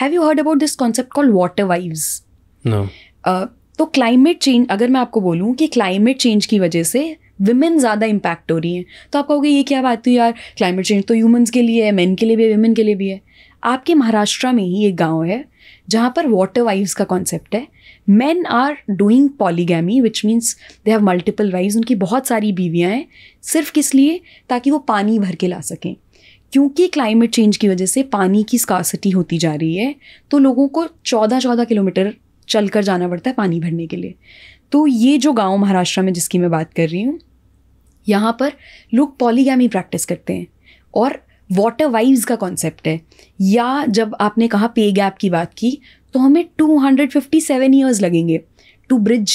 Have you heard about this concept call water wives तो climate change अगर मैं आपको बोलूँ कि क्लाइमेट चेंज की वजह से विमेन ज़्यादा इम्पैक्ट हो रही हैं तो आप कहोगे ये क्या बात हुई यार क्लाइमेट चेंज तो ह्यूमंस के लिए है मेन के लिए भी है वेमेन के लिए भी है आपके महाराष्ट्र में ही एक गांव है जहाँ पर वाटर वाइव्स का कॉन्सेप्ट है man are doing polygamy which means they have multiple wives उनकी बहुत सारी बीवियाँ हैं सिर्फ किस लिए ताकि वो पानी भर के ला सकें क्योंकि क्लाइमेट चेंज की वजह से पानी की स्कासिटी होती जा रही है तो लोगों को चौदह चौदह किलोमीटर चल कर जाना पड़ता है पानी भरने के लिए तो ये जो गांव महाराष्ट्र में जिसकी मैं बात कर रही हूँ यहाँ पर लोग पॉलीगैमी प्रैक्टिस करते हैं और वाटर वाइव्स का कॉन्सेप्ट है या जब आपने कहा पे गैप की बात की तो हमें 257 इयर्स लगेंगे to bridge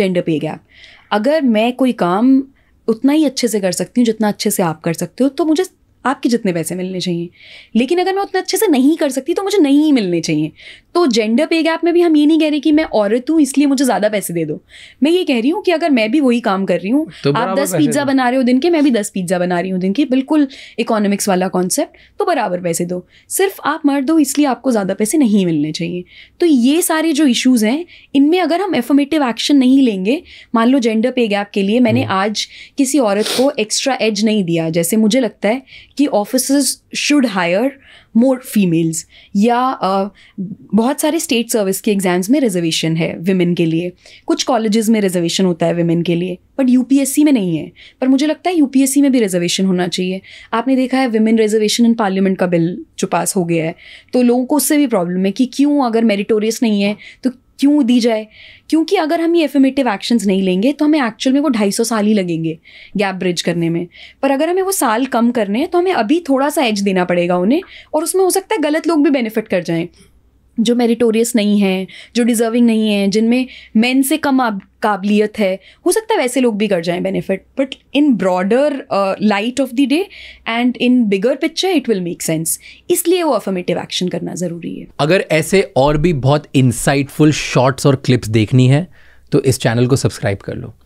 gender pay gap अगर मैं कोई काम उतना ही अच्छे से कर सकती हूँ जितना अच्छे से आप कर सकते हो तो मुझे आपके जितने पैसे मिलने चाहिए लेकिन अगर मैं उतना अच्छे से नहीं कर सकती तो मुझे नहीं मिलने चाहिए तो जेंडर पे गैप में भी हम ये नहीं कह रहे कि मैं औरत हूँ इसलिए मुझे ज़्यादा पैसे दे दो मैं ये कह रही हूँ कि अगर मैं भी वही काम कर रही हूँ तो आप दस पिज्ज़ा बना रहे हो दिन के मैं भी दस पिज्ज़ा बना रही हूँ दिन के बिल्कुल इकोनॉमिक्स वाला कॉन्सेप्ट तो बराबर पैसे दो सिर्फ आप मर्द हो इसलिए आपको ज़्यादा पैसे नहीं मिलने चाहिए तो ये सारे जो इशूज़ हैं इनमें अगर हम एफर्मेटिव एक्शन नहीं लेंगे मान लो जेंडर पे गैप के लिए मैंने हम्म। आज किसी औरत को एक्स्ट्रा एज नहीं दिया जैसे मुझे लगता है कि office should hire more females या बहुत सारे स्टेट सर्विस के एग्ज़ाम्स में रिजर्वेशन है विमेन के लिए कुछ कॉलेजेस में रिजर्वेशन होता है विमेन के लिए बट यूपीएससी में नहीं है पर मुझे लगता है यूपीएससी में भी रिजर्वेशन होना चाहिए आपने देखा है विमेन रिजर्वेशन इन पार्लियामेंट का बिल जो पास हो गया है तो लोगों को उससे भी प्रॉब्लम है कि क्यों अगर मेरिटोरियस नहीं है तो क्यों दी जाए क्योंकि अगर हम ये एफिमेटिव एक्शंस नहीं लेंगे तो हमें एक्चुअल में वो ढाई सौ साल ही लगेंगे गैप ब्रिज करने में पर अगर हमें वो साल कम करने हैं तो हमें अभी थोड़ा सा एज देना पड़ेगा उन्हें और उसमें हो सकता है गलत लोग भी बेनिफिट कर जाएं जो मेरिटोरियस नहीं है जो डिज़र्विंग नहीं है जिनमें मेन से कम काबिलियत है हो सकता है वैसे लोग भी कर जाएं benefit but in broader light of the day and in bigger picture it will make sense इसलिए वो अफर्मेटिव एक्शन करना ज़रूरी है अगर ऐसे और भी बहुत इंसाइटफुल शॉर्ट्स और क्लिप्स देखनी है तो इस चैनल को सब्सक्राइब कर लो